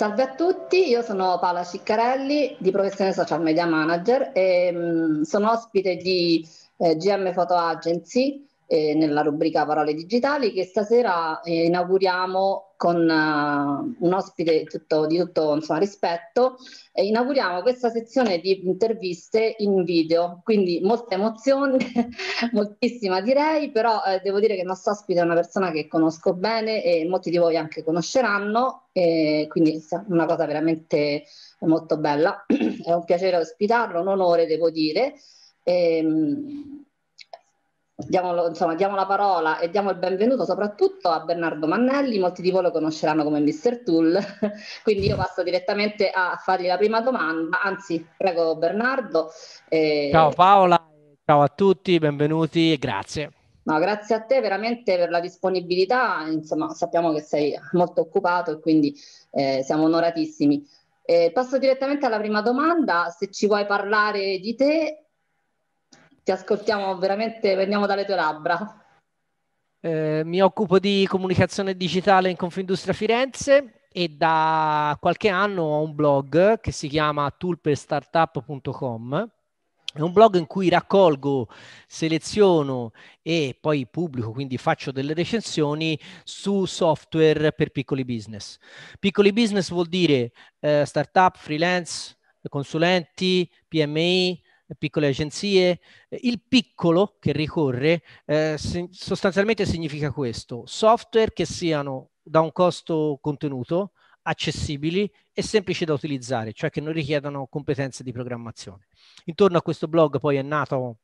Salve a tutti, io sono Paola Ciccarelli di professione social media manager e mh, mm, sono ospite di eh, GM Photo Agency eh, nella rubrica Parole Digitali che stasera eh, inauguriamo con uh, un ospite tutto, di tutto insomma, rispetto e inauguriamo questa sezione di interviste in video, quindi molta emozione, moltissima direi, però eh, devo dire che il nostro ospite è una persona che conosco bene e molti di voi anche conosceranno, e quindi è una cosa veramente molto bella, è un piacere ospitarlo, un onore devo dire. E, ehm, Diamo, insomma, diamo, la parola e diamo il benvenuto soprattutto a Bernardo Mannelli, molti di voi lo conosceranno come Mr. Tool, quindi io passo direttamente a fargli la prima domanda, anzi prego Bernardo. Eh... Ciao Paola, ciao a tutti, benvenuti e grazie. No, grazie a te veramente per la disponibilità, insomma sappiamo che sei molto occupato e quindi eh, siamo onoratissimi. Eh, passo direttamente alla prima domanda, se ci vuoi parlare di te ti ascoltiamo veramente, veniamo dalle tue labbra. Eh, mi occupo di comunicazione digitale in Confindustria Firenze e da qualche anno ho un blog che si chiama toolperstartup.com. È un blog in cui raccolgo, seleziono e poi pubblico, quindi faccio delle recensioni su software per piccoli business. Piccoli business vuol dire eh, startup, freelance, consulenti, PMI, eh, piccole agenzie. Eh, il piccolo che ricorre eh, sostanzialmente significa questo, software che siano da un costo contenuto, accessibili e semplici da utilizzare, cioè che non richiedano competenze di programmazione. Intorno a questo blog poi è nato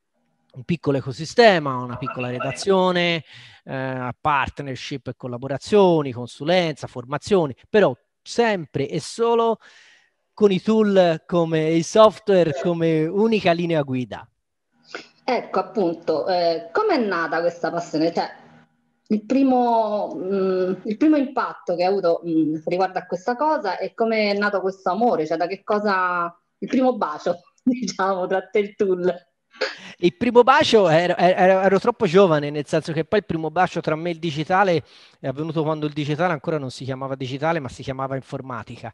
un piccolo ecosistema, una piccola redazione, eh, partnership e collaborazioni, consulenza, formazioni, però sempre e solo con i tool come il software come unica linea guida. Ecco appunto, eh, com'è nata questa passione? Cioè, il, primo, mh, mm, il primo impatto che hai avuto mh, mm, riguardo a questa cosa e come è nato questo amore? Cioè, da che cosa il primo bacio, diciamo, tra te e il tool? Il primo bacio ero, ero, ero, troppo giovane, nel senso che poi il primo bacio tra me e il digitale è avvenuto quando il digitale ancora non si chiamava digitale, ma si chiamava informatica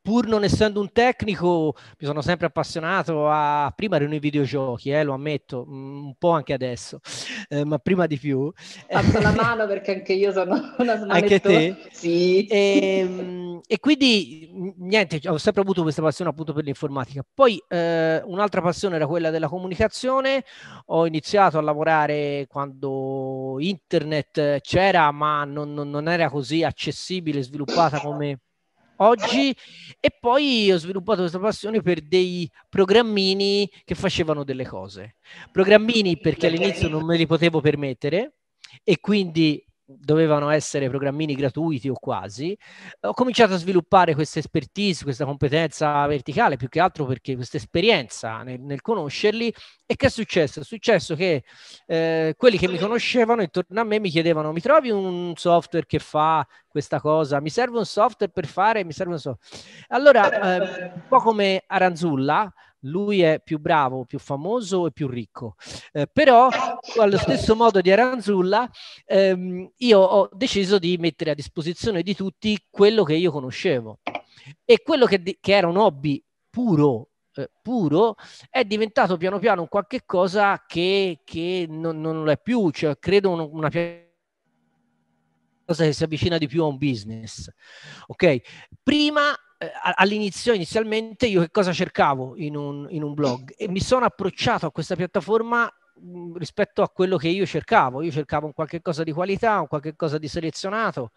pur non essendo un tecnico, mi sono sempre appassionato a prima erano i videogiochi, eh, lo ammetto, mm, un po' anche adesso, eh, ma prima di più. Alzo la mano perché anche io sono una smanettona. Anche te? Sì. E, ehm, e, quindi niente, ho sempre avuto questa passione appunto per l'informatica. Poi eh, un'altra passione era quella della comunicazione, ho iniziato a lavorare quando internet c'era, ma non, non era così accessibile, sviluppata come oggi e poi ho sviluppato questa passione per dei programmini che facevano delle cose. Programmini perché all'inizio non me li potevo permettere e quindi dovevano essere programmini gratuiti o quasi, ho cominciato a sviluppare questa expertise, questa competenza verticale, più che altro perché questa esperienza nel, nel conoscerli. E che è successo? È successo che eh, quelli che mi conoscevano intorno a me mi chiedevano, mi trovi un software che fa questa cosa? Mi serve un software per fare? Mi serve un software. Allora, eh, un po' come Aranzulla, lui è più bravo, più famoso e più ricco. Eh, però, allo stesso modo di Aranzulla, ehm, io ho deciso di mettere a disposizione di tutti quello che io conoscevo. E quello che, di- che era un hobby puro, eh, puro, è diventato piano piano un qualche cosa che, che non, non, lo è più, cioè credo un, una piattaforma che si avvicina di più a un business. Ok? Prima eh, all'inizio, inizialmente, io che cosa cercavo in un, in un blog? E mi sono approcciato a questa piattaforma mm, rispetto a quello che io cercavo. Io cercavo un qualche cosa di qualità, un qualche cosa di selezionato,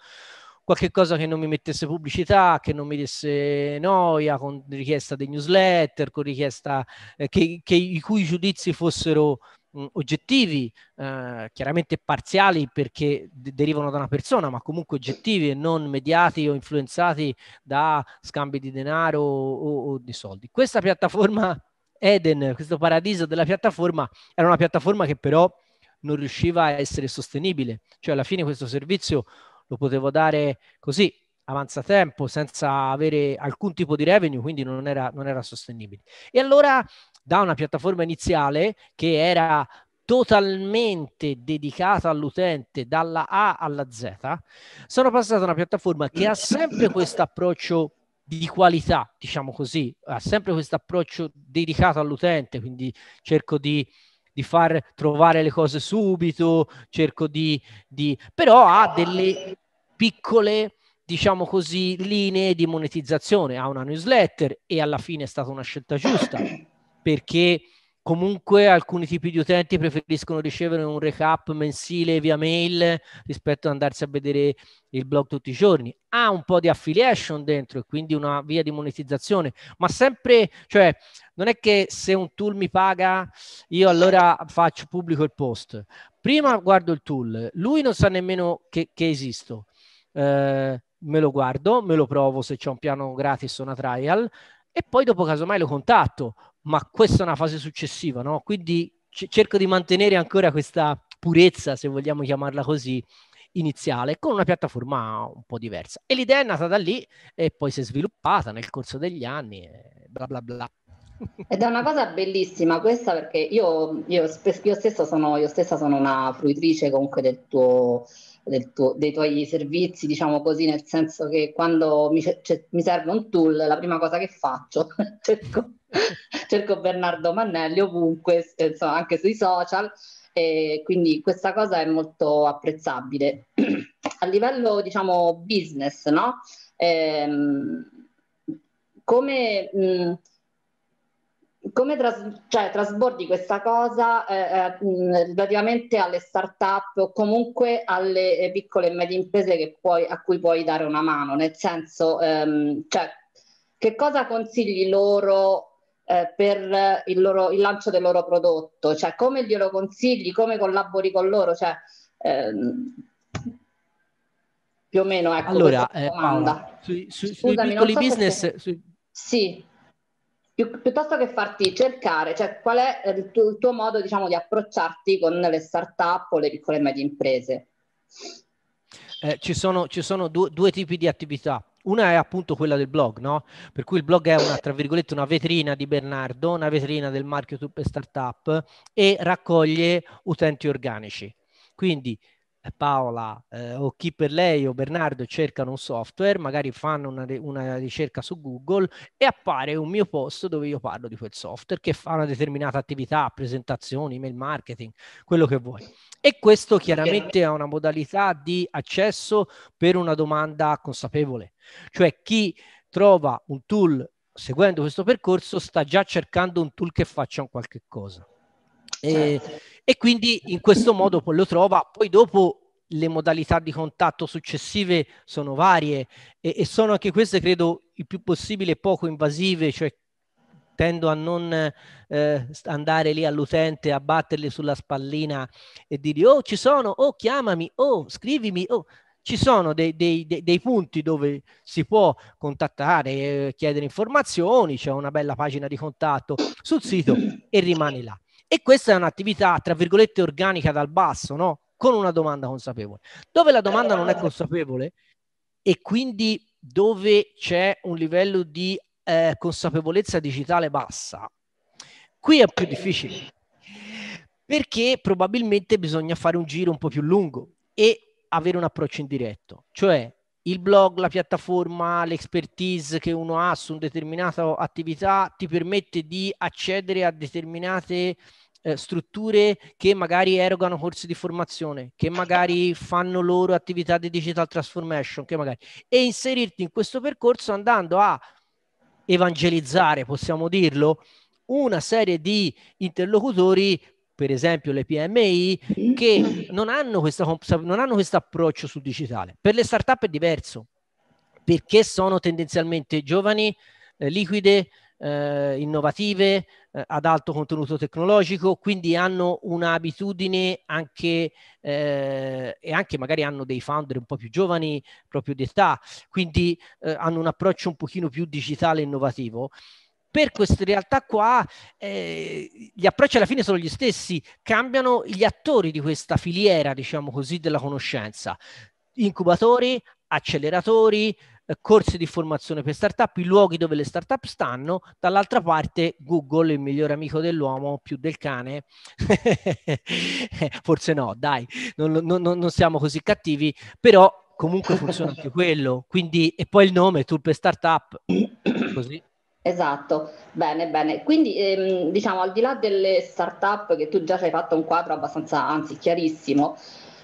qualche cosa che non mi mettesse pubblicità, che non mi desse noia, con richiesta dei newsletter, con richiesta eh, che, che, i cui giudizi fossero mh, oggettivi, eh, chiaramente parziali perché de- derivano da una persona, ma comunque oggettivi e non mediati o influenzati da scambi di denaro o, o di soldi. Questa piattaforma Eden, questo paradiso della piattaforma, era una piattaforma che però non riusciva a essere sostenibile, cioè alla fine questo servizio lo potevo dare così avanzatempo senza avere alcun tipo di revenue, quindi non era, non era sostenibile. E allora da una piattaforma iniziale che era totalmente dedicata all'utente dalla A alla Z, sono passato a una piattaforma che ha sempre questo approccio di qualità, diciamo così, ha sempre questo approccio dedicato all'utente, quindi cerco di, di, far trovare le cose subito, cerco di... di però ha delle piccole diciamo così, linee di monetizzazione. a una newsletter e alla fine è stata una scelta giusta perché comunque alcuni tipi di utenti preferiscono ricevere un recap mensile via mail rispetto ad andarsi a vedere il blog tutti i giorni. Ha un po' di affiliation dentro e quindi una via di monetizzazione, ma sempre, cioè, non è che se un tool mi paga io allora faccio pubblico il post. Prima guardo il tool, lui non sa nemmeno che, che esisto. Eh, me lo guardo, me lo provo se c'è un piano gratis o una trial e poi dopo casomai lo contatto, ma questa è una fase successiva, no? Quindi c- cerco di mantenere ancora questa purezza, se vogliamo chiamarla così, iniziale con una piattaforma un po' diversa. E l'idea è nata da lì e poi si è sviluppata nel corso degli anni, bla bla bla. Ed è una cosa bellissima questa perché io, io, io, stessa, sono, io stessa sono una fruitrice comunque del tuo, tuo, dei tuoi servizi, diciamo così, nel senso che quando mi, c- mi serve un tool, la prima cosa che faccio, cerco, cerco Bernardo Mannelli ovunque, eh, insomma, anche sui social, e quindi questa cosa è molto apprezzabile. A livello, diciamo, business, no? Ehm, come... Mh, mm, come tras- cioè, trasbordi questa cosa eh, eh, relativamente alle start-up o comunque alle eh, piccole e medie imprese puoi, a cui puoi dare una mano? Nel senso, ehm, cioè, che cosa consigli loro eh, per il, loro, il, lancio del loro prodotto? Cioè, come glielo consigli? Come collabori con loro? Cioè, ehm, più o meno, ecco, allora, eh, domanda. Paola, sui, su, Scusami, sui piccoli so business... Perché... Sui... Sì più, piuttosto che farti cercare, cioè qual è eh, il tuo, il tuo modo diciamo, di approcciarti con le start-up o le piccole e medie imprese? Eh, ci sono, ci sono due, due tipi di attività. Una è appunto quella del blog, no? Per cui il blog è una, tra virgolette, una vetrina di Bernardo, una vetrina del marchio Tuppe Startup e raccoglie utenti organici. Quindi eh, Paola eh, o chi per lei o Bernardo cercano un software, magari fanno una, una, ricerca su Google e appare un mio post dove io parlo di quel software che fa una determinata attività, presentazioni, email marketing, quello che vuoi. E questo chiaramente è una modalità di accesso per una domanda consapevole, cioè chi trova un tool seguendo questo percorso sta già cercando un tool che faccia un qualche cosa. E, eh, certo. e quindi in questo modo poi lo trova, poi dopo le modalità di contatto successive sono varie e, e, sono anche queste, credo, il più possibile poco invasive, cioè tendo a non eh, andare lì all'utente a batterle sulla spallina e dirgli oh ci sono, oh chiamami, oh scrivimi, oh ci sono dei, dei, dei, dei, punti dove si può contattare, eh, chiedere informazioni, c'è una bella pagina di contatto sul sito e rimani là. E questa è un'attività, tra virgolette, organica dal basso, no? Con una domanda consapevole. Dove la domanda non è consapevole e quindi dove c'è un livello di eh, consapevolezza digitale bassa, qui è più difficile. Perché probabilmente bisogna fare un giro un po' più lungo e avere un approccio indiretto. Cioè, il blog, la piattaforma, l'expertise che uno ha su una determinata attività ti permette di accedere a determinate eh, strutture che magari erogano corsi di formazione, che magari fanno loro attività di digital transformation, che magari... e inserirti in questo percorso andando a evangelizzare, possiamo dirlo, una serie di interlocutori per esempio le PMI, che non hanno, questa, non hanno questo approccio sul digitale. Per le startup è diverso, perché sono tendenzialmente giovani, eh, liquide, eh, innovative, eh, ad alto contenuto tecnologico, quindi hanno un'abitudine anche eh, e anche magari hanno dei founder un po' più giovani proprio di età, quindi eh, hanno un approccio un pochino più digitale e innovativo per queste realtà qua eh, gli approcci alla fine sono gli stessi, cambiano gli attori di questa filiera, diciamo così, della conoscenza. Incubatori, acceleratori, eh, corsi di formazione per startup, i luoghi dove le startup stanno, dall'altra parte Google, il migliore amico dell'uomo, più del cane, forse no, dai, non, non, non siamo così cattivi, però comunque funziona anche quello, quindi, e poi il nome, Tool per Startup, così. Esatto, bene, bene. Quindi ehm, diciamo al di là delle start-up che tu già ci hai fatto un quadro abbastanza, anzi chiarissimo,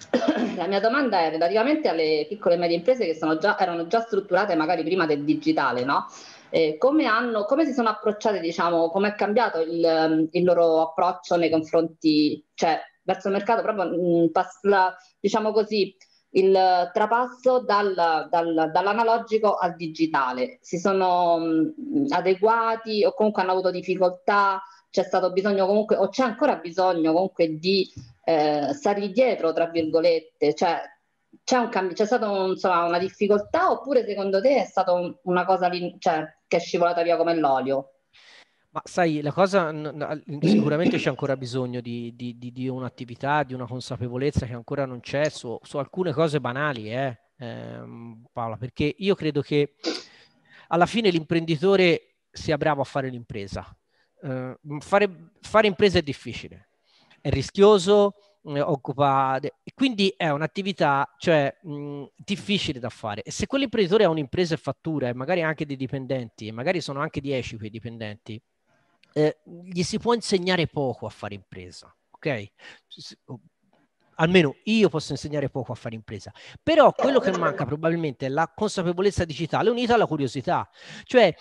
la mia domanda è relativamente alle piccole e medie imprese che già, erano già strutturate magari prima del digitale, no? Eh, come, hanno, come, si sono approcciate, diciamo, come è cambiato il, il, loro approccio nei confronti, cioè verso il mercato, proprio mh, mm, pass- la, diciamo così, il trapasso dal, dal, dall'analogico al digitale. Si sono adeguati o comunque hanno avuto difficoltà, c'è stato bisogno comunque, o c'è ancora bisogno comunque di eh, stargli dietro, tra virgolette, cioè c'è, un cambi- c'è stata un, insomma, una difficoltà oppure secondo te è stata un, una cosa lì, cioè, che è scivolata via come l'olio? Ma sai, la cosa sicuramente c'è ancora bisogno di, di, di, di un'attività, di una consapevolezza che ancora non c'è su, su alcune cose banali, eh, ehm, Paola, perché io credo che alla fine l'imprenditore sia bravo a fare l'impresa. Eh, fare, fare, impresa è difficile, è rischioso, eh, occupa... E quindi è un'attività cioè, mh, difficile da fare. E se quell'imprenditore ha un'impresa e fattura e magari anche dei dipendenti, e magari sono anche 10 quei dipendenti, eh, gli si può insegnare poco a fare impresa, ok? Almeno io posso insegnare poco a fare impresa, però quello che manca probabilmente è la consapevolezza digitale unita alla curiosità, cioè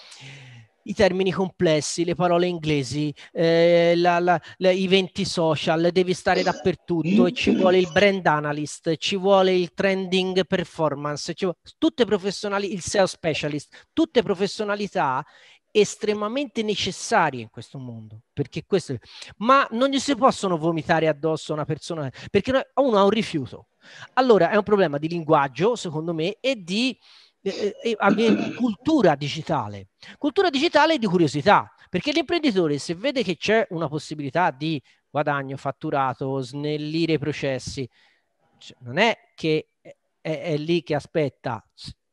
i termini complessi, le parole inglesi, eh, la, la, la, i venti social, devi stare dappertutto e ci vuole il brand analyst, ci vuole il trending performance, ci vuole, tutte professionali, il sales specialist, tutte professionalità estremamente necessarie in questo mondo, perché questo è... ma non gli si possono vomitare addosso a una persona, perché uno ha un rifiuto. Allora è un problema di linguaggio, secondo me, e di eh, eh, cultura digitale. Cultura digitale e di curiosità, perché l'imprenditore se vede che c'è una possibilità di guadagno, fatturato, snellire i processi, cioè, non è che è, è lì che aspetta,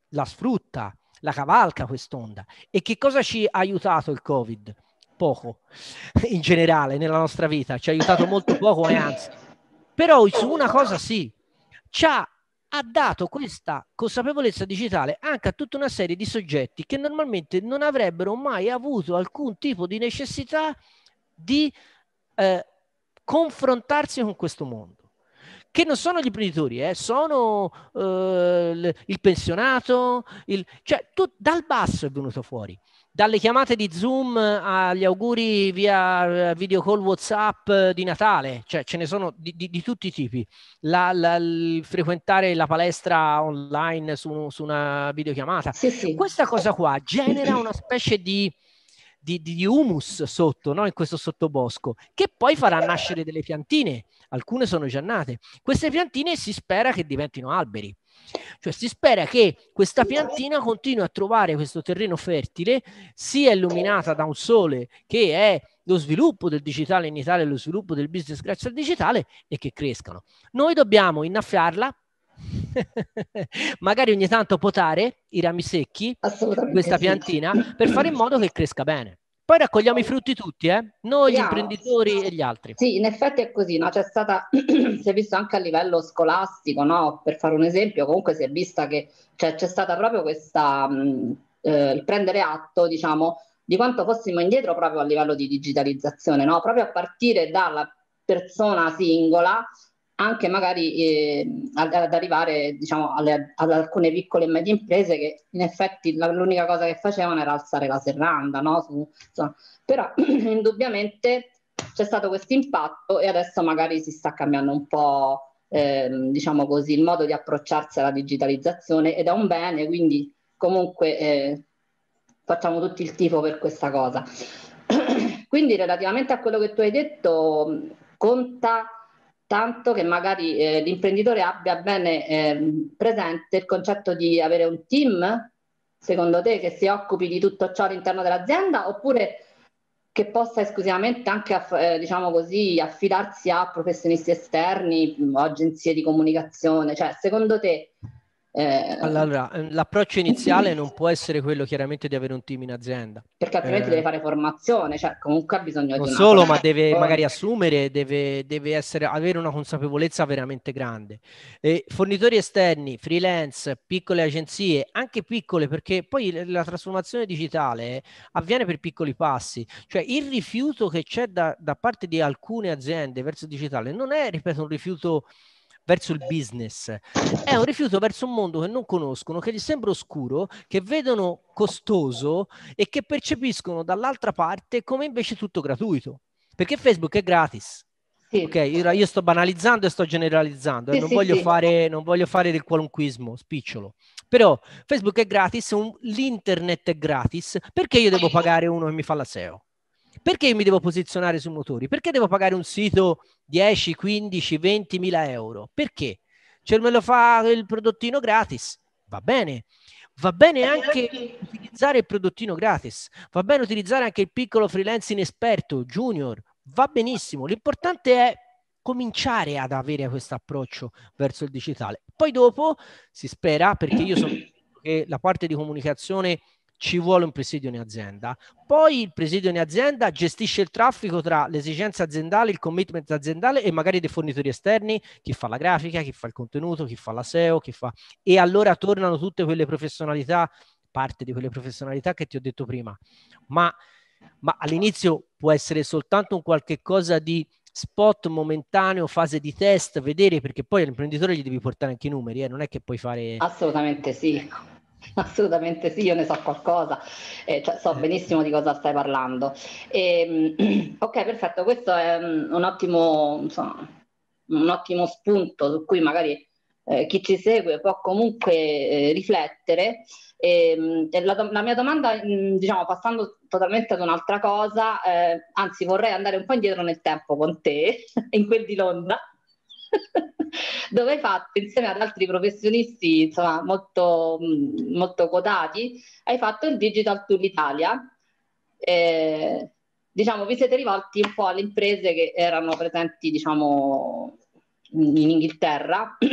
la sfrutta la cavalca quest'onda. E che cosa ci ha aiutato il Covid? Poco, in generale, nella nostra vita. Ci ha aiutato molto poco e anzi. Però su una cosa sì, ci ha, ha dato questa consapevolezza digitale anche a tutta una serie di soggetti che normalmente non avrebbero mai avuto alcun tipo di necessità di eh, confrontarsi con questo mondo che non sono gli imprenditori, eh, sono eh, il pensionato, il, cioè tutto dal basso è venuto fuori. Dalle chiamate di Zoom agli auguri via eh, video call WhatsApp di Natale, cioè ce ne sono di, di, di tutti i tipi. La, la, il frequentare la palestra online su, su una videochiamata. Sì, sì. Questa cosa qua genera una specie di, di, di, humus sotto, no? in questo sottobosco, che poi farà nascere delle piantine alcune sono già nate. Queste piantine si spera che diventino alberi. Cioè si spera che questa piantina eh. continui a trovare questo terreno fertile, sia illuminata da un sole che è lo sviluppo del digitale in Italia, lo sviluppo del business grazie al digitale e che crescano. Noi dobbiamo innaffiarla, magari ogni tanto potare i rami secchi, questa piantina, per fare in modo che cresca bene. Poi raccogliamo i frutti tutti, eh? noi, gli yeah. imprenditori e gli altri. Sì, in effetti è così, no? c'è stata, si è visto anche a livello scolastico, no? per fare un esempio, comunque si è vista che cioè, c'è stata proprio questa, mm, eh, il eh, prendere atto, diciamo, di quanto fossimo indietro proprio a livello di digitalizzazione, no? proprio a partire dalla persona singola anche magari eh, ad, arrivare diciamo, alle, ad alcune piccole e medie imprese che in effetti l'unica cosa che facevano era alzare la serranda, no? Su, insomma. però indubbiamente c'è stato questo impatto e adesso magari si sta cambiando un po' ehm, diciamo così, il modo di approcciarsi alla digitalizzazione ed è un bene, quindi comunque eh, facciamo tutti il tifo per questa cosa. quindi relativamente a quello che tu hai detto, conta tanto che magari eh, l'imprenditore abbia bene eh, presente il concetto di avere un team, secondo te, che si occupi di tutto ciò all'interno dell'azienda oppure che possa esclusivamente anche eh, diciamo così, affidarsi a professionisti esterni o agenzie di comunicazione? Cioè, secondo te eh, allora, ehm, l'approccio iniziale non può essere quello chiaramente di avere un team in azienda. Perché altrimenti eh, deve fare formazione, cioè comunque ha bisogno non di... Non solo, ma deve magari assumere, deve, deve essere, avere una consapevolezza veramente grande. E fornitori esterni, freelance, piccole agenzie, anche piccole, perché poi la trasformazione digitale avviene per piccoli passi. Cioè il rifiuto che c'è da, da parte di alcune aziende verso il digitale non è, ripeto, un rifiuto verso il business, è un rifiuto verso un mondo che non conoscono, che gli sembra oscuro, che vedono costoso e che percepiscono dall'altra parte come invece tutto gratuito, perché Facebook è gratis. Sì. Ok, io, sto banalizzando e sto generalizzando, eh, sì, eh, non, sì, voglio fare, non, voglio Fare, del qualunquismo, spicciolo. Però Facebook è gratis, un, l'internet è gratis, perché io devo pagare uno che mi fa la SEO? Perché mi devo posizionare su motori? Perché devo pagare un sito 10, 15, 20 mila euro? Perché? Ce me lo fa il prodottino gratis? Va bene. Va bene eh, anche eh, utilizzare il prodottino gratis, va bene utilizzare anche il piccolo freelance inesperto, junior, va benissimo. L'importante è cominciare ad avere questo approccio verso il digitale. Poi dopo si spera, perché io sono che la parte di comunicazione ci vuole un presidio in azienda. Poi il presidio in azienda gestisce il traffico tra l'esigenza aziendale, il commitment aziendale e magari dei fornitori esterni, chi fa la grafica, chi fa il contenuto, chi fa la SEO, chi fa... E allora tornano tutte quelle professionalità, parte di quelle professionalità che ti ho detto prima. Ma, ma all'inizio può essere soltanto un qualche cosa di spot momentaneo, fase di test, vedere, perché poi all'imprenditore gli devi portare anche i numeri, eh? non è che puoi fare... Assolutamente sì. Ecco Assolutamente sì, io ne so qualcosa, eh, cioè, so eh. benissimo di cosa stai parlando. E, ehm, ok, perfetto, questo è un ottimo, insomma, un ottimo spunto su cui magari eh, chi ci segue può comunque eh, riflettere. Ehm, e, la, la, mia domanda, mm, diciamo, passando totalmente ad un'altra cosa, eh, anzi vorrei andare un po' indietro nel tempo con te, in quel di Londra dove hai fatto insieme ad altri professionisti insomma, molto, mm, molto quotati, hai fatto il Digital Tour Italia. Eh, diciamo, vi siete rivolti un po' alle imprese che erano presenti diciamo, in Inghilterra.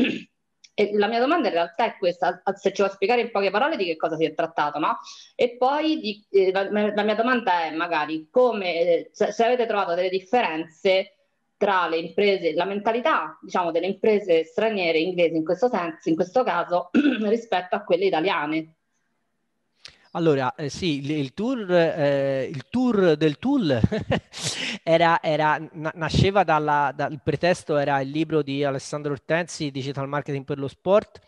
E la mia domanda in realtà è questa, se ci vuoi spiegare in poche parole di che cosa si è trattato, no? E poi di, eh, la, la, mia domanda è magari come, eh, se, se avete trovato delle differenze tra le imprese, la mentalità diciamo, delle imprese straniere inglesi in questo senso, in questo caso, rispetto a quelle italiane. Allora, eh, sì, il tour, eh, il tour, del Tool era, era, nasceva dalla, dal pretesto, era il libro di Alessandro Ortensi, Digital Marketing per lo Sport,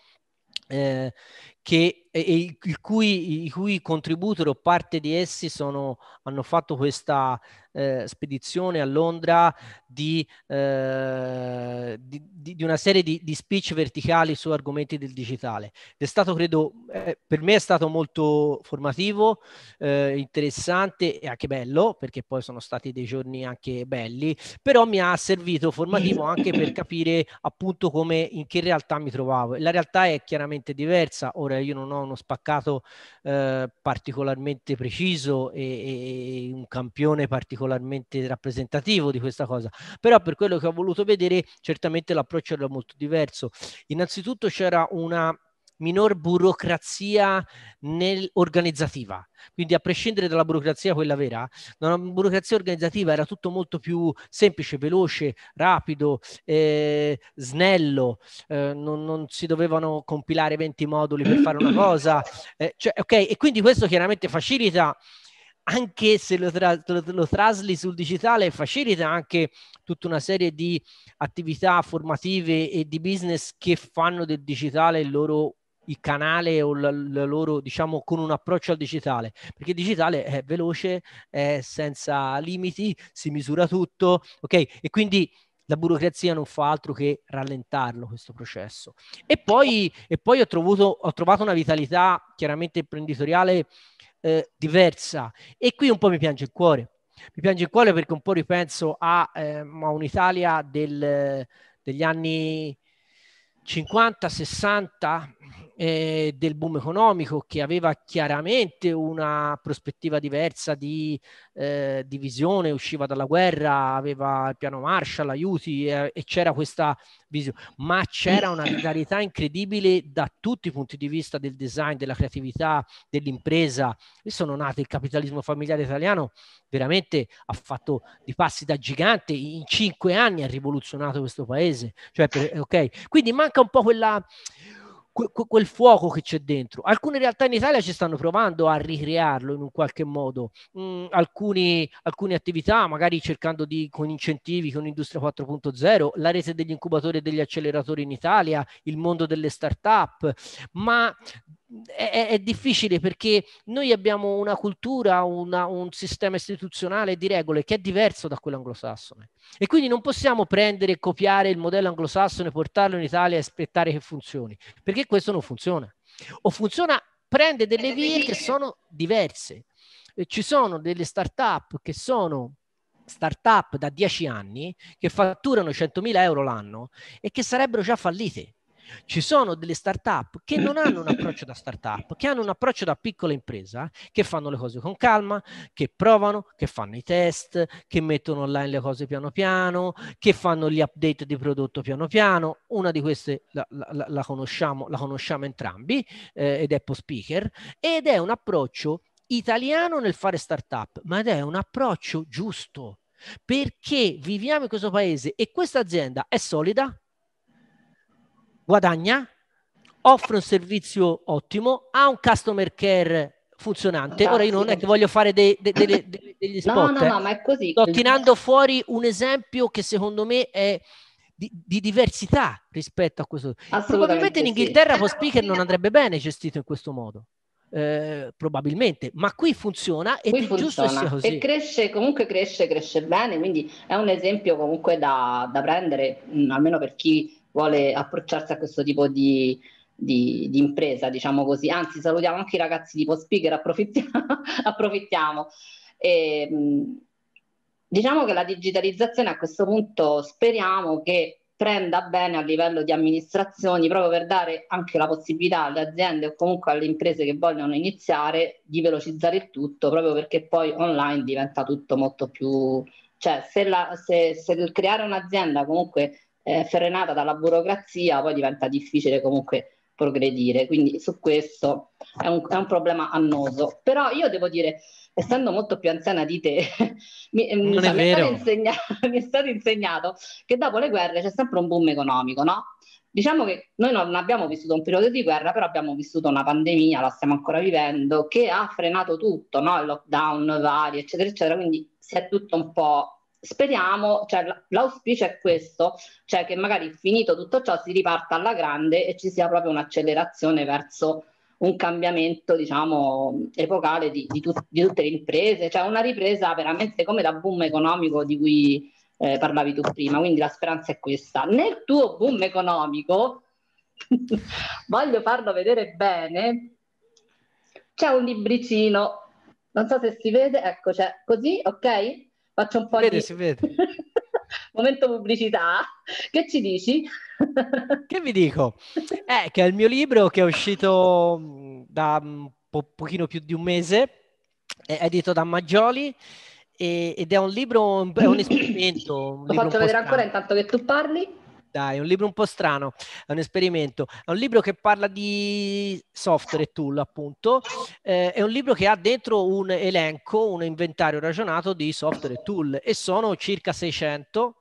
eh, che e il cui, i cui contributori o parte di essi sono, hanno fatto questa eh, spedizione a Londra di, eh, di, di una serie di, di, speech verticali su argomenti del digitale. È stato, credo, eh, per me è stato molto formativo, eh, interessante e anche bello, perché poi sono stati dei giorni anche belli, però mi ha servito formativo anche per capire appunto come, in che realtà mi trovavo. La realtà è chiaramente diversa, ora io non ho uno spaccato eh, particolarmente preciso e, e, un campione particolarmente rappresentativo di questa cosa. Però per quello che ho voluto vedere, certamente l'approccio era molto diverso. Innanzitutto c'era una minor burocrazia nel, organizzativa. Quindi a prescindere dalla burocrazia, quella vera, la burocrazia organizzativa era tutto molto più semplice, veloce, rapido, eh, snello, eh, non, non, si dovevano compilare 20 moduli per fare una cosa. Eh, cioè, okay, e quindi questo chiaramente facilita anche se lo, tra- lo trasli sul digitale facilita anche tutta una serie di attività formative e di business che fanno del digitale il loro il canale o la, la loro, diciamo, con un approccio al digitale, perché il digitale è veloce, è senza limiti, si misura tutto, ok? E quindi la burocrazia non fa altro che rallentarlo questo processo. E poi, e poi ho, trovato, ho, trovato, una vitalità chiaramente imprenditoriale eh, diversa e qui un po' mi piange il cuore. Mi piange il cuore perché un po' ripenso a, eh, a un'Italia del, degli anni 50, 60, eh, del boom economico che aveva chiaramente una prospettiva diversa di, eh, di visione, usciva dalla guerra, aveva il piano Marshall, aiuti eh, e c'era questa visione, ma c'era una vitalità incredibile da tutti i punti di vista del design, della creatività, dell'impresa. E sono nate il capitalismo familiare italiano, veramente ha fatto dei passi da gigante, in cinque anni ha rivoluzionato questo paese. Cioè, per, okay. Quindi manca un po' quella que- quel fuoco che c'è dentro. Alcune realtà in Italia ci stanno provando a ricrearlo in un qualche modo, mm, alcuni, alcune attività, magari cercando di, con incentivi, con Industria 4.0, la rete degli incubatori e degli acceleratori in Italia, il mondo delle start-up, ma è, è, difficile perché noi abbiamo una cultura, una, un sistema istituzionale di regole che è diverso da quello anglosassone e quindi non possiamo prendere e copiare il modello anglosassone, portarlo in Italia e aspettare che funzioni, perché questo non funziona. O funziona, prende delle eh, vie che eh, eh. sono diverse. Ci sono delle start-up che sono start-up da 10 anni che fatturano 100.000 euro l'anno e che sarebbero già fallite ci sono delle startup che non hanno un approccio da startup, che hanno un approccio da piccola impresa, che fanno le cose con calma, che provano, che fanno i test, che mettono online le cose piano piano, che fanno gli update di prodotto piano piano. Una di queste la, la, la, conosciamo, la conosciamo, entrambi eh, ed è Post Speaker ed è un approccio italiano nel fare startup, up ma è un approccio giusto perché viviamo in questo paese e questa azienda è solida, guadagna, offre un servizio ottimo, ha un customer care funzionante. Ora io non è che voglio fare dei, dei, dei, degli spot. No, no, eh. no, ma è così. Sto tirando fuori un esempio che secondo me è di, di diversità rispetto a questo. Probabilmente in Inghilterra eh, sì. post speaker non andrebbe bene gestito in questo modo. Eh, probabilmente, ma qui funziona e qui così. E cresce, comunque cresce, cresce bene, quindi è un esempio comunque da, da prendere, mm, almeno per chi vuole approcciarsi a questo tipo di, di, di, impresa, diciamo così. Anzi, salutiamo anche i ragazzi di Podspeaker, approfittiamo. approfittiamo. Ehm, e, diciamo che la digitalizzazione a questo punto speriamo che prenda bene a livello di amministrazioni proprio per dare anche la possibilità alle aziende o comunque alle imprese che vogliono iniziare di velocizzare il tutto proprio perché poi online diventa tutto molto più cioè se, la, se, se creare un'azienda comunque eh, frenata dalla burocrazia, poi diventa difficile comunque progredire. Quindi su questo è un, è un problema annoso. Però io devo dire, essendo molto più anziana di te, mi, è, mi, è mi, mi è stato insegnato che dopo le guerre c'è sempre un boom economico, no? Diciamo che noi non abbiamo vissuto un periodo di guerra, però abbiamo vissuto una pandemia, la stiamo ancora vivendo, che ha frenato tutto, no? Il lockdown vari, eccetera, eccetera, quindi si è tutto un po' speriamo, cioè, l'auspicio è questo, cioè che magari finito tutto ciò si riparta alla grande e ci sia proprio un'accelerazione verso un cambiamento, diciamo, epocale di, di, tut- di tutte le imprese, cioè una ripresa veramente come da boom economico di cui eh, parlavi tu prima, quindi la speranza è questa. Nel tuo boom economico, voglio farlo vedere bene, c'è un libricino, non so se si vede, ecco, c'è così, ok? Faccio un po' si vede, di... Si vede. Momento pubblicità. Che ci dici? che vi dico? È eh, che è il mio libro che è uscito mm, da un mm, po- pochino più di un mese, è edito da Maggioli, e- ed è un libro, è un esperimento. Un Lo faccio vedere strano. ancora intanto che tu parli dai, è un libro un po' strano, è un esperimento. È un libro che parla di software e tool, appunto. Eh, è un libro che ha dentro un elenco, un inventario ragionato di software e tool e sono circa 600,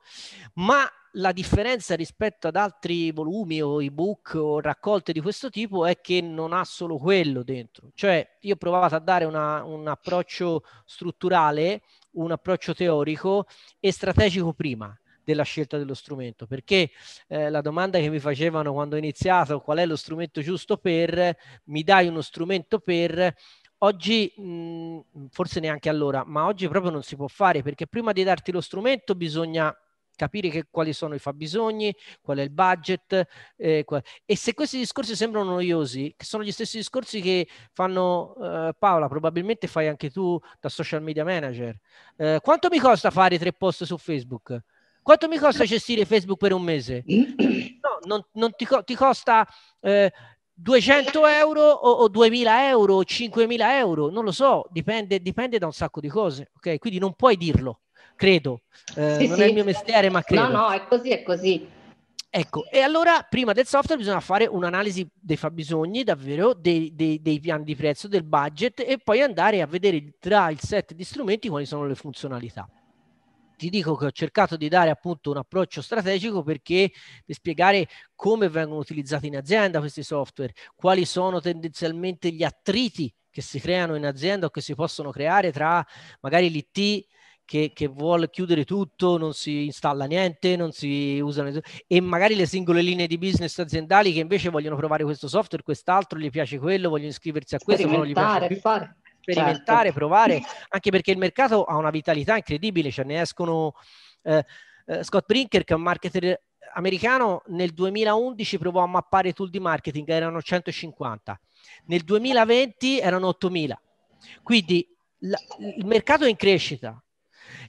ma la differenza rispetto ad altri volumi o ebook o raccolte di questo tipo è che non ha solo quello dentro. Cioè, io ho provato a dare una, un approccio strutturale, un approccio teorico e strategico prima della scelta dello strumento, perché eh, la domanda che mi facevano quando ho iniziato, qual è lo strumento giusto per, mi dai uno strumento per, oggi, mh, forse neanche allora, ma oggi proprio non si può fare, perché prima di darti lo strumento bisogna capire che, quali sono i fabbisogni, qual è il budget. Eh, qual... E se questi discorsi sembrano noiosi, che sono gli stessi discorsi che fanno eh, Paola, probabilmente fai anche tu da social media manager. Eh, quanto mi costa fare tre post su Facebook? Quanto mi costa gestire Facebook per un mese? No, non, non ti, co- ti, costa eh, 200 euro o, o, 2000 euro o 5000 euro, non lo so, dipende, dipende da un sacco di cose, ok? Quindi non puoi dirlo, credo. Eh, sì, non sì. è il mio mestiere, ma credo. No, no, è così, è così. Ecco, e allora prima del software bisogna fare un'analisi dei fabbisogni, davvero, dei, dei, dei, piani di prezzo, del budget e poi andare a vedere tra il set di strumenti quali sono le funzionalità ti dico che ho cercato di dare appunto un approccio strategico perché per spiegare come vengono utilizzati in azienda questi software, quali sono tendenzialmente gli attriti che si creano in azienda o che si possono creare tra magari l'IT che, che, vuole chiudere tutto, non si installa niente, non si usano e magari le singole linee di business aziendali che invece vogliono provare questo software, quest'altro, gli piace quello, vogliono iscriversi a questo, non gli piace fare sperimentare, certo. provare, anche perché il mercato ha una vitalità incredibile, cioè ne escono... Eh, eh Scott Brinker, che è un marketer americano nel 2011 provò a mappare tool di marketing, erano 150, nel 2020 erano 8000. Quindi la, il mercato è in crescita,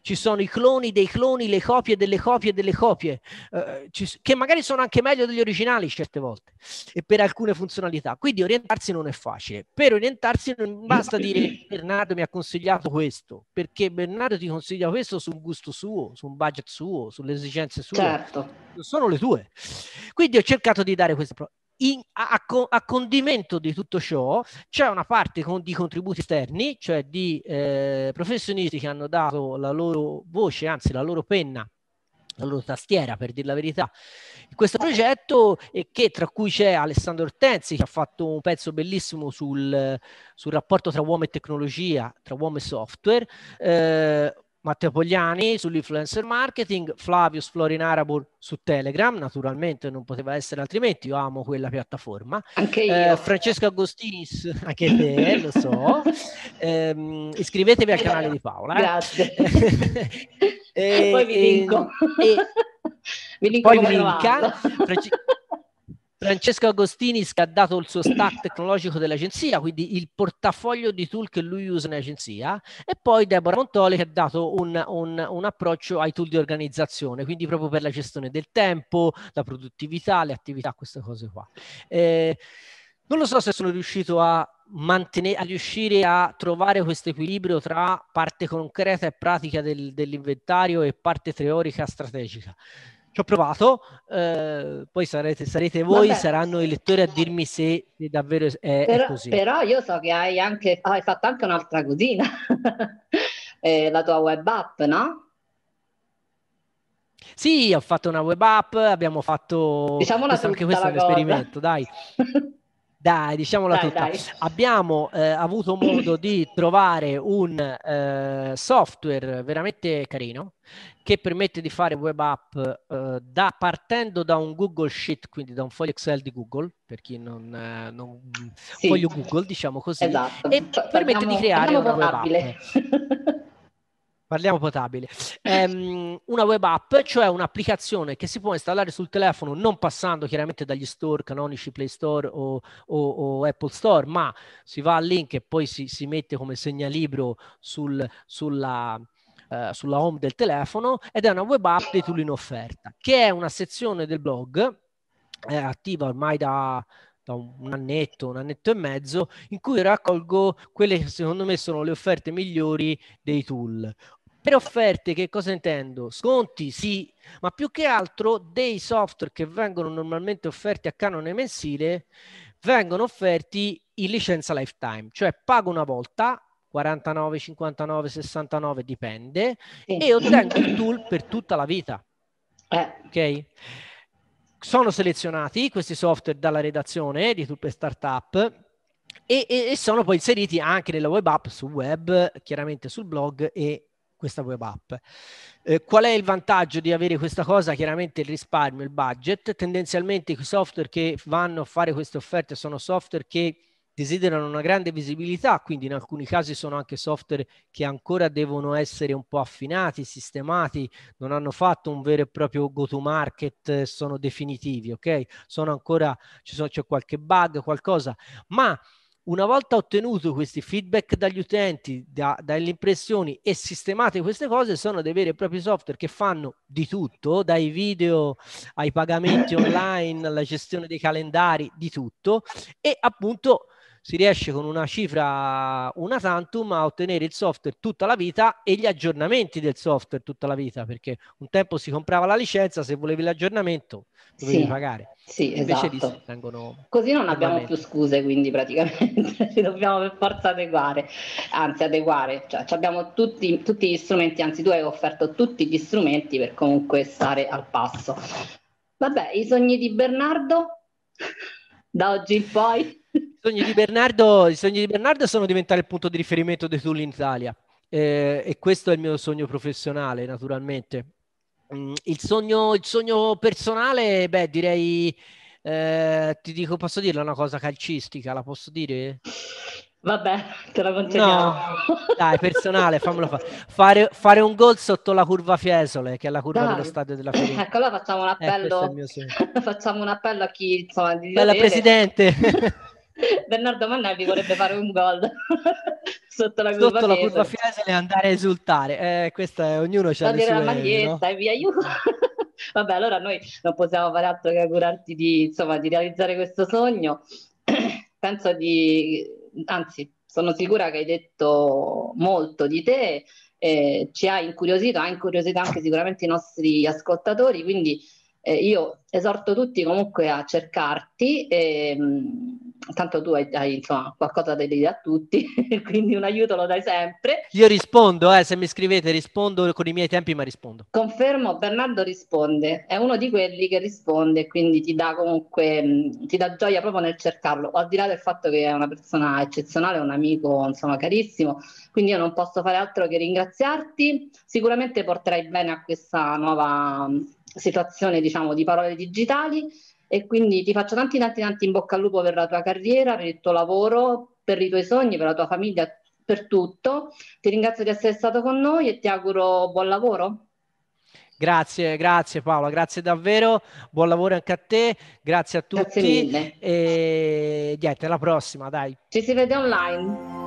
ci sono i cloni dei cloni, le copie delle copie delle copie, eh, ci, che magari sono anche meglio degli originali certe volte e per alcune funzionalità. Quindi orientarsi non è facile. Per orientarsi non basta dire Bernardo mi ha consigliato questo, perché Bernardo ti consiglia questo su un gusto suo, su un budget suo, sulle esigenze sue. Certo. Non sono le tue. Quindi ho cercato di dare questo in, a, a, condimento di tutto ciò c'è una parte con, di contributi esterni, cioè di eh, professionisti che hanno dato la loro voce, anzi la loro penna, la loro tastiera per dire la verità, in questo progetto e che tra cui c'è Alessandro Ortensi che ha fatto un pezzo bellissimo sul, sul rapporto tra uomo e tecnologia, tra uomo e software. Eh, Matteo Pogliani sull'influencer marketing, Flavius Florin Florinarabur su Telegram, naturalmente non poteva essere altrimenti, io amo quella piattaforma. Anche eh, io. Eh, Francesco Agostinis, anche te, lo so. Eh, iscrivetevi al canale di Paola. Eh. Grazie. e, e, poi vi linko. E, vi linko poi vi linka. Francesco Agostini scaddato il suo stack tecnologico dell'agenzia, quindi il portafoglio di tool che lui usa in agenzia, e poi Deborah Montoli che ha dato un, un, un approccio ai tool di organizzazione, quindi proprio per la gestione del tempo, la produttività, le attività, queste cose qua. Eh, non lo so se sono riuscito a mantenere, a riuscire a trovare questo equilibrio tra parte concreta e pratica del, dell'inventario e parte teorica e strategica ci ho provato, eh, poi sarete, sarete voi, Vabbè. saranno i lettori a dirmi se, davvero è, però, è, così. Però io so che hai, anche, hai fatto anche un'altra cosina, eh, la tua web app, no? Sì, ho fatto una web app, abbiamo fatto diciamo questo, anche questo è un esperimento, dai. Dai, diciamola dai, tutta. Dai. Abbiamo eh, avuto modo di trovare un eh, software veramente carino che permette di fare web app eh, da, partendo da un Google Sheet, quindi da un foglio Excel di Google, per chi non, eh, non sì. foglio Google, diciamo così, esatto. e cioè, permette parliamo, di creare una web app. Parliamo potabile. Um, una web app, cioè un'applicazione che si può installare sul telefono non passando chiaramente dagli store canonici Play Store o, o, o Apple Store, ma si va al link e poi si, si mette come segnalibro sul, sulla, uh, sulla home del telefono ed è una web app di tool in offerta, che è una sezione del blog eh, attiva ormai da da un annetto, un annetto e mezzo, in cui raccolgo quelle che secondo me sono le offerte migliori dei tool. Per offerte che cosa intendo? Sconti, sì, ma più che altro dei software che vengono normalmente offerti a canone mensile vengono offerti in licenza lifetime, cioè pago una volta 49, 59, 69, dipende, sì. e ottengo il tool per tutta la vita. Eh. Ok? sono selezionati questi software dalla redazione di Tutte Startup e, e, e, sono poi inseriti anche nella web app sul web, chiaramente sul blog e questa web app. Eh, qual è il vantaggio di avere questa cosa? Chiaramente il risparmio, il budget. Tendenzialmente i software che vanno a fare queste offerte sono software che desiderano una grande visibilità, quindi in alcuni casi sono anche software che ancora devono essere un po' affinati, sistemati, non hanno fatto un vero e proprio go to market, eh, sono definitivi, ok? Sono ancora, ci sono, c'è qualche bug, qualcosa, ma una volta ottenuto questi feedback dagli utenti, da, dalle impressioni e sistemate queste cose, sono dei veri e propri software che fanno di tutto, dai video ai pagamenti online, alla gestione dei calendari, di tutto, e appunto si riesce con una cifra, una tantum, a ottenere il software tutta la vita e gli aggiornamenti del software tutta la vita, perché un tempo si comprava la licenza, se volevi l'aggiornamento dovevi sì, pagare. Sì, Invece esatto. Vengono Così non abbiamo più scuse, quindi praticamente ci dobbiamo per forza adeguare, anzi adeguare, cioè abbiamo tutti, tutti gli strumenti, anzi tu hai offerto tutti gli strumenti per comunque stare al passo. Vabbè, i sogni di Bernardo da oggi in poi sogni di Bernardo, I sogni di Bernardo sono diventare il punto di riferimento dei tool in Italia eh, e questo è il mio sogno professionale naturalmente. Mm, il, sogno, il sogno personale, beh direi, eh, ti dico, posso dirla una cosa calcistica, la posso dire? Vabbè, te la consiglio. No, dai, personale, fammelo fa. fare. Fare un gol sotto la curva Fiesole, che è la curva dai. dello stadio della Fiorentina. Ecco, allora facciamo un eh, appello, eh, facciamo un appello a chi... Insomma, Bella vedere. Presidente! Bernardo Mannavi vorrebbe fare un gol sotto la curva sotto la curva Fiesole e andare a esultare. Eh, questa è, ognuno c'ha le sue, la maglietta no? e via aiuto. Vabbè, allora noi non possiamo fare altro che augurarti di, insomma, di realizzare questo sogno. Penso di, anzi, sono sicura che hai detto molto di te, eh, ci ha incuriosito, ha incuriosito anche sicuramente i nostri ascoltatori, quindi eh, io esorto tutti comunque a cercarti. E, ehm, mh, tanto tu hai, hai insomma, qualcosa da dire a tutti, quindi un aiuto lo dai sempre. Io rispondo, eh, se mi scrivete rispondo con i miei tempi, ma rispondo. Confermo, Bernardo risponde, è uno di quelli che risponde, quindi ti dà comunque, mm, ti dà gioia proprio nel cercarlo, al di là del fatto che è una persona eccezionale, un amico insomma carissimo, quindi io non posso fare altro che ringraziarti, sicuramente porterai bene a questa nuova mm, situazione diciamo di parole digitali e quindi ti faccio tanti tanti tanti in bocca al lupo per la tua carriera, per il tuo lavoro, per i tuoi sogni, per la tua famiglia, per tutto. Ti ringrazio di essere stato con noi e ti auguro buon lavoro. Grazie, grazie Paola, grazie davvero, buon lavoro anche a te, grazie a tutti grazie mille. e niente, alla prossima, dai. Ci si vede online.